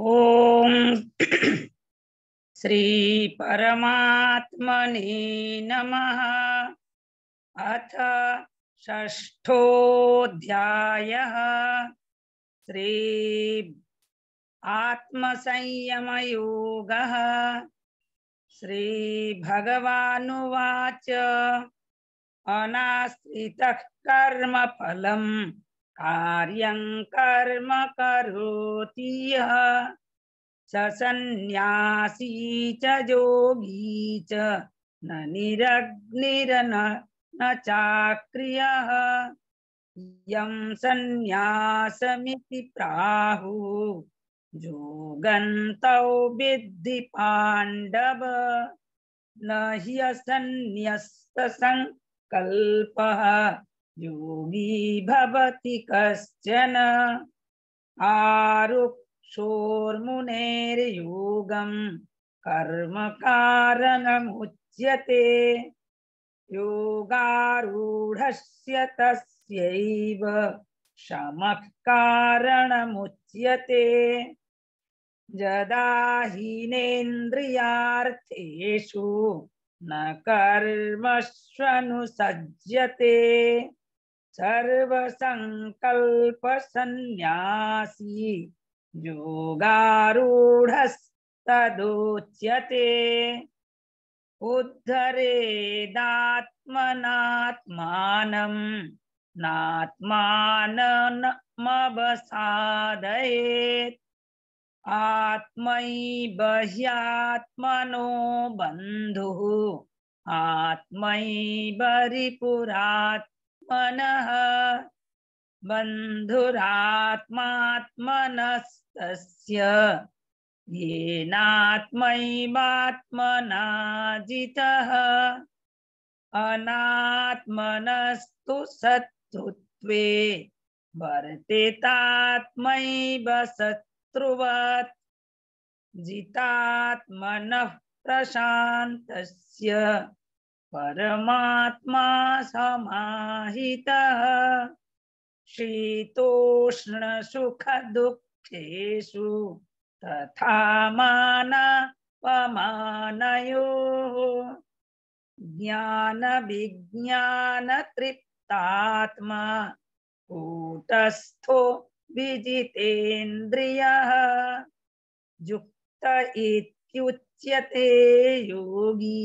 ॐ श्रीपरमात्मने नमः अथ षष्ठोऽध्यायः श्री आत्मसंयमयोगः श्रीभगवानुवाच अनाश्रितः कर्मफलम् कार्यं कर्म करोति यः स सन्न्यासी च योगी च न चाक्रिय न चाक्रियः यं सन्न्यासमिति प्राहु जोगन्तौ विद्धि पाण्डव न योगी भवति कश्चन आरुक्षोर्मुनेर्योगं कर्म कारणमुच्यते योगारूढस्य तस्यैव शमः कारणमुच्यते यदा हीनेन्द्रियार्थेषु न कर्मष्वनुसज्जते सर्वसङ्कल्पसन्न्यासी योगारूढस्तदोच्यते उद्धरेदात्मनात्मानं नात्मानमवसादयेत् आत्मैबह्यात्मनो बन्धुः आत्मैवरिपुरात् मन बन्धुरात्मात्मनस्तस्य येनात्मैवात्मना जितः अनात्मनस्तु सत्त्वे वर्तेतात्मैव शत्रुवत् जितात्मनः प्रशान्तस्य परमात्मा समाहितः दुखेशु तथा मानवमानयोः ज्ञानविज्ञानतृप्तात्मा कूटस्थो विजितेन्द्रियः युक्त इत्युच्यते योगी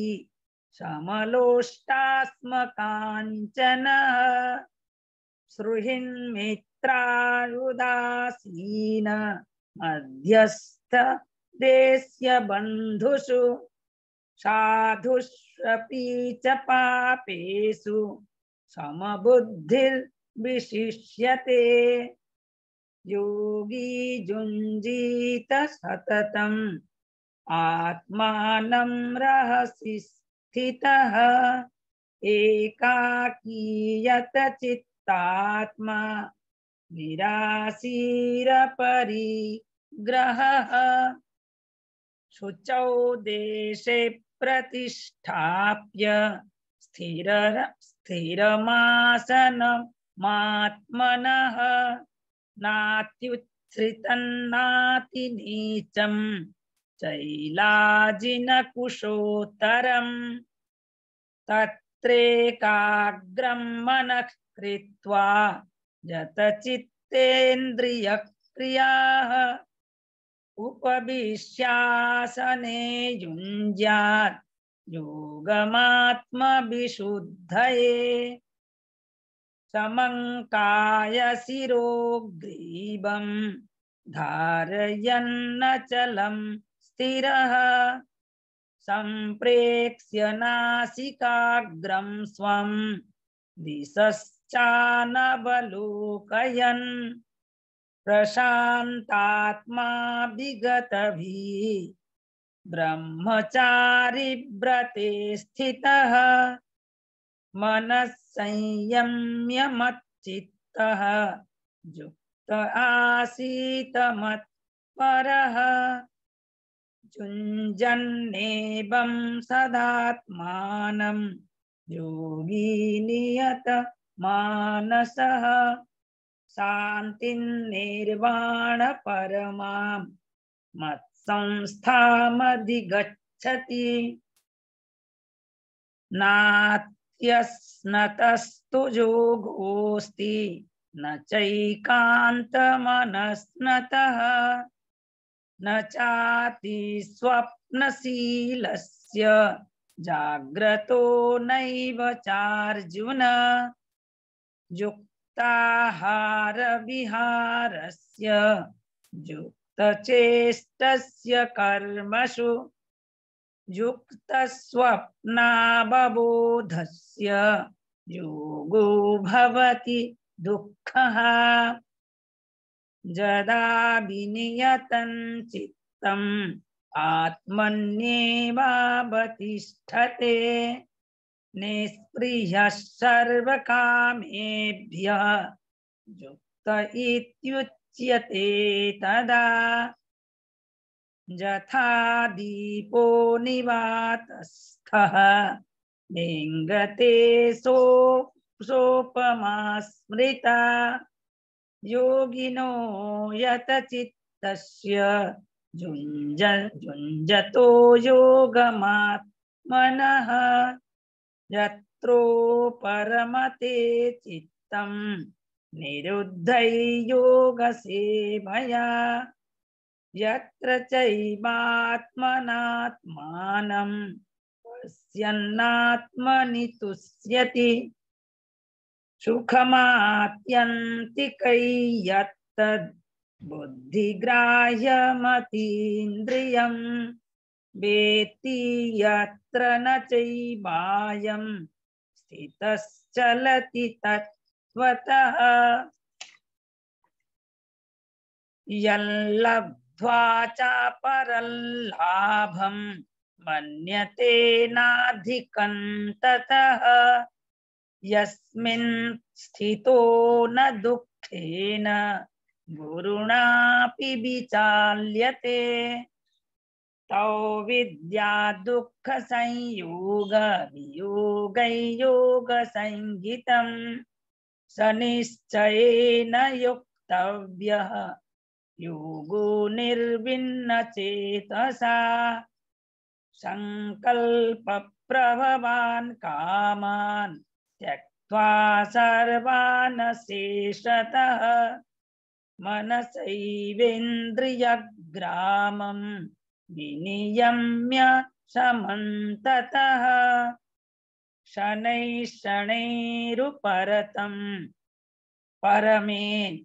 श्यामलोष्टास्म काञ्चन सृहिन्मित्रायुदासीन मध्यस्थ देस्य बन्धुषु साधुष्वपि च पापेषु समबुद्धिर्विशिष्यते योगी जुञ्जीत सततम् आत्मानं रहसि स्थितः एकाकीयतचित्तात्मा निरासीरपरिग्रहः शुचौ देशे प्रतिष्ठाप्य स्थिर स्थिरमासनमात्मनः नात्युच्छ्रितन्नातिनीचम् चैलाजिन चैलाजिनकुशोत्तरं तत्रेकाग्रं मन कृत्वा चित्तेन्द्रिय जतचित्तेन्द्रियक्रियाः उपविश्यासने युञ्ज्यात् योगमात्मविशुद्धये समङ्काय शिरो ग्रीवं धारयन्नचलम् स्थिरः सम्प्रेक्ष्य नासिकाग्रं स्वं दिशश्चानवलोकयन् प्रशान्तात्मा विगतभिः व्रते स्थितः मनः मच्चित्तः युक्त आसीत मत्परः जुंजन्नेबं सदात्मानं योगी नियत मानसः शान्तिं निर्वाणपरमां मत्संस्थामधिगच्छति नात्यस्नतस्तु योगोऽस्ति न चैकान्तमनस्नतः नचाति चाति स्वप्नशीलस्य जाग्रतो नैव चार्जुन युक्ताहारविहारस्य युक्तचेष्टस्य कर्मसु युक्तस्वप्नावबोधस्य योगो भवति दुःखः जदा विनियतं चित्तम् आत्मन्येवावतिष्ठते निःस्पृहः सर्वकामेभ्यः युक्त इत्युच्यते तदा यथा दीपो निवातस्थः लिङ्गते सो सोपमा स्मृता योगिनो यतचित्तस्य झुञ्ज झुञ्जतो योगमात्मनः यत्रो परमते चित्तं निरुद्धै योगसेवया यत्र चैवात्मनात्मानं पश्यन्नात्मनि तुष्यति सुखमात्यन्तिकैयत्तद् बुद्धिग्राह्यमतीन्द्रियम् वेत्ति न चैवायं स्थितश्चलति तत्त्वतः यल्लब्ध्वा चापरल्लाभं मन्यते नाधिकं ततः यस्मिन् न दुःखेन गुरुणापि विचाल्यते तौ विद्या दुःखसंयोगवियोगयोगसंहितं स निश्चयेन युक्तव्यः योगो निर्भिन्नचेतसा सङ्कल्पप्रभवान् कामान् त्यक्त्वा सर्वानशेषतः मनसैवेन्द्रियग्रामं विनियम्य शमन्ततः शनैः शनैरुपरतं परमेत्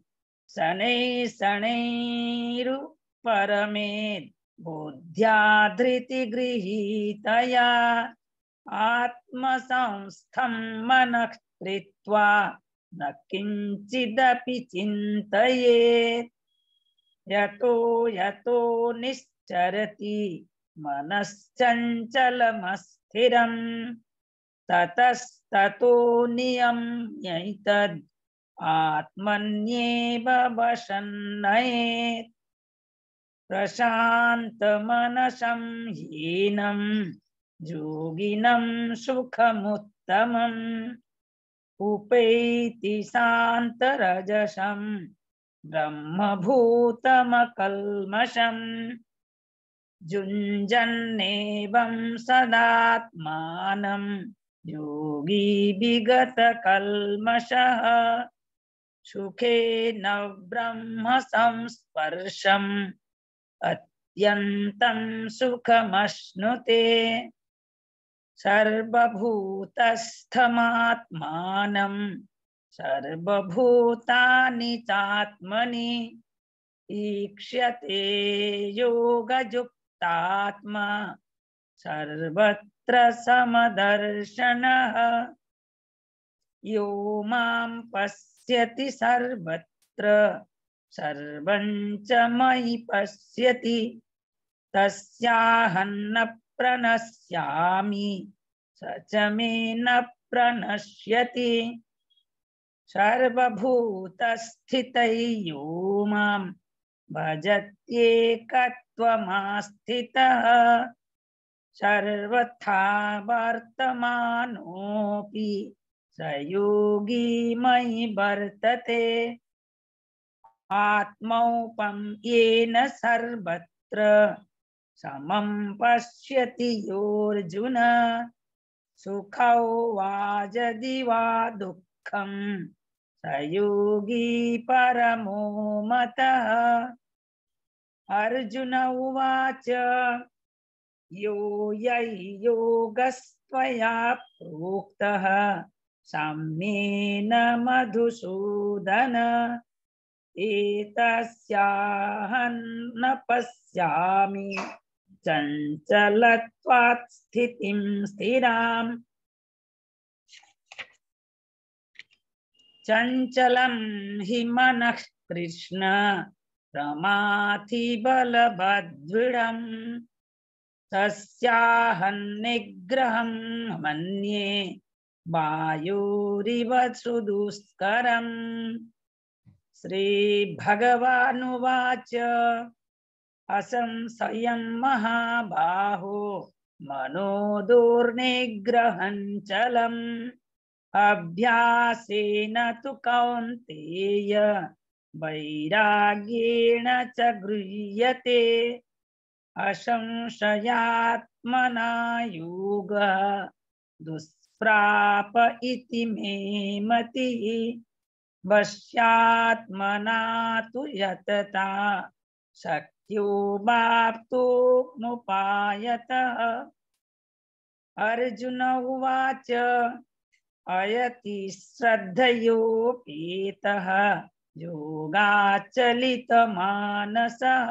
शनैः शनैरुपरमेत् बुद्ध्या धृतिगृहीतया आत्मसंस्थ मनः कृत्वा न किञ्चिदपि चिन्तयेत् यतो यतो निश्चरति मनश्चञ्चलमस्थिरं ततस्ततो नियम्यैतद् आत्मन्येव वशन्नयेत् प्रशान्तमनसं जोगिनम सुखमुत्तमम् उपैति शान्तरजसं ब्रह्मभूतमकल्मषम् जुञ्जन्नेवं सदात्मानं योगी विगतकल्मषः सुखेन ब्रह्मसंस्पर्शम् अत्यन्तं सुखमश्नुते सर्वभूतस्थमात्मानं सर्वभूतानि चात्मनि ईक्ष्यते योगयुक्तात्मा सर्वत्र समदर्शनः यो मां पश्यति सर्वत्र सर्वं च मयि पश्यति तस्याहन्न प्रणश्यामि स च मे न प्रणश्यति सर्वभूतस्थितयो भजत्येकत्वमास्थितः सर्वथा वर्तमानोऽपि स योगी मयि वर्तते आत्मौपं येन सर्वत्र समं पश्यति योऽर्जुन सुखौ वा वा दुःखं स योगी परमो मतः अर्जुन उवाच यो यै योगस्त्वया प्रोक्तः सम्येन मधुसूदन एतस्याहन्न पश्यामि चञ्चलत्वात् स्थितिं स्थिराम् चञ्चलं हि मनः कृष्ण प्रमाथि बलभद्विडम् तस्याहन्निग्रहं मन्ये वायुरिव सुदुष्करम् श्रीभगवानुवाच असंशयं महाबाहो मनो दुर्निग्रहञ्चलम् अभ्यासेन तु कौन्तेय वैराग्येण च गृह्यते असंशयात्मना दुष्प्राप इति मे मतिः वश्यात्मना तु यतता शक् स्युवाप्तुमुपायतः अर्जुन उवाच अयति श्रद्धयोपेतः योगाचलितमानसः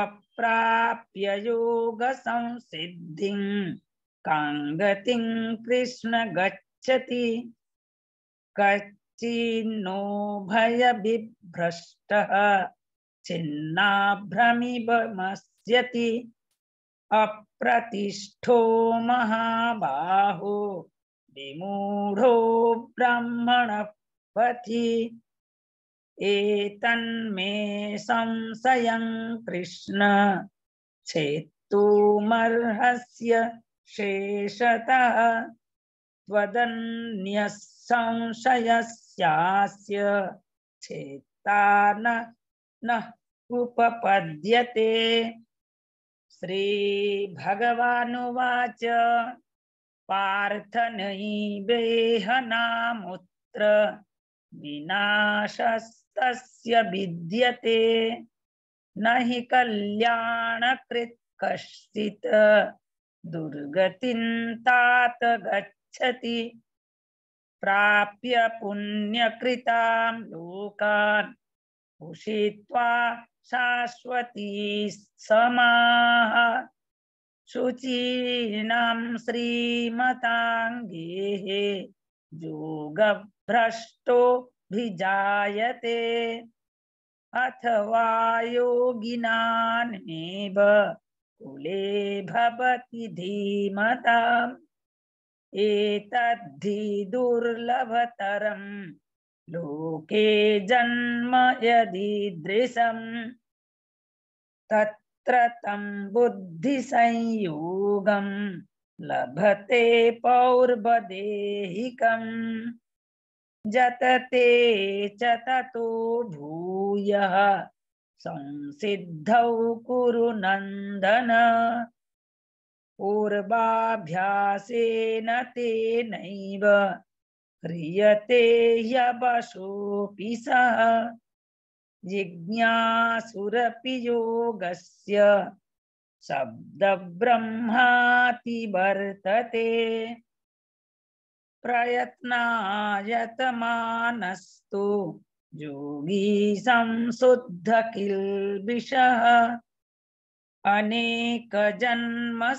अप्राप्य योगसंसिद्धिं काङ्गतिं कृष्ण गच्छति कच्चिन्नो भयबिभ्रष्टः छिन्नाभ्रमिभमस्यति अप्रतिष्ठो महाबाहो विमूढो ब्रह्मण पथि एतन्मे संशयं कृष्ण छेत्तुमर्हस्य शेषतः त्वदन्यः संशयस्यास्य छेत्ता न न उपपद्यते श्रीभगवानुवाच पार्थनैवेहनामुत्र विनाशस्तस्य विद्यते न हि कल्याणकृत् कश्चित् दुर्गतिं तात गच्छति प्राप्य पुण्यकृतां लोकान् उषित्वा शाश्वती समाः श्रीमतांगे श्रीमताङ्गेः योगभ्रष्टो भिजायते अथवा योगिनान्मेव कुले भवति धीमताम् एतद्धि दुर्लभतरम् लोके जन्म यदीदृशं तत्र तं बुद्धिसंयोगं लभते पौर्वदेहिकं जतते च ततो भूयः संसिद्धौ कुरु नन्दन पूर्वाभ्यासेन तेनैव ह्रियते ह्यपशोऽपि सः जिज्ञासुरपि योगस्य शब्दब्रह्माति वर्तते प्रयत्नायतमानस्तु योगी संशुद्धकिल्बिषः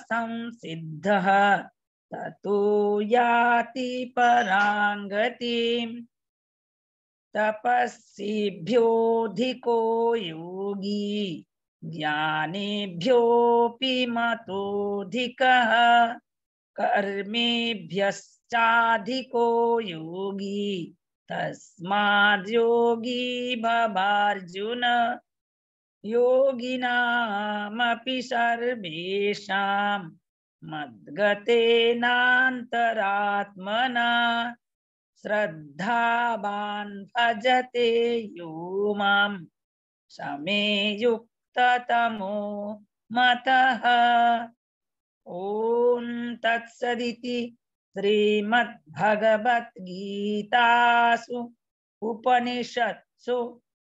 संसिद्धः ततो याति पराङ्गतिं तपस्येभ्योऽधिको योगी ज्ञानेभ्योऽपि मतोऽधिकः कर्मेभ्यश्चाधिको योगी तस्माद्योगी भवार्जुन योगिनामपि सर्वेषाम् मद्गतेनान्तरात्मना श्रद्धावान् भजते यो मां समे युक्ततमो मतः ॐ तत्सदिति श्रीमद्भगवद्गीतासु उपनिषत्सु